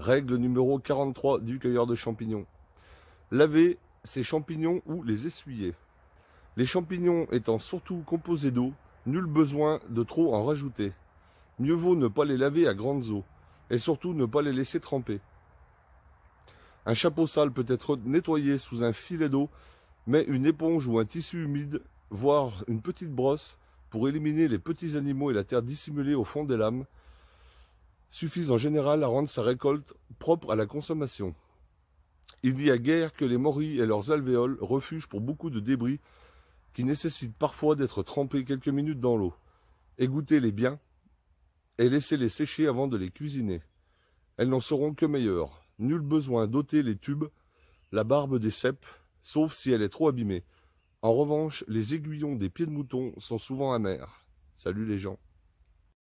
Règle numéro 43 du cueilleur de champignons. Laver ces champignons ou les essuyer. Les champignons étant surtout composés d'eau, nul besoin de trop en rajouter. Mieux vaut ne pas les laver à grandes eaux, et surtout ne pas les laisser tremper. Un chapeau sale peut être nettoyé sous un filet d'eau, mais une éponge ou un tissu humide, voire une petite brosse, pour éliminer les petits animaux et la terre dissimulée au fond des lames, suffisent en général à rendre sa récolte propre à la consommation. Il n'y a guère que les morilles et leurs alvéoles, refuge pour beaucoup de débris, qui nécessitent parfois d'être trempés quelques minutes dans l'eau. Égouttez-les bien et laissez-les sécher avant de les cuisiner. Elles n'en seront que meilleures. Nul besoin d'ôter les tubes, la barbe des cèpes, sauf si elle est trop abîmée. En revanche, les aiguillons des pieds de mouton sont souvent amers. Salut les gens.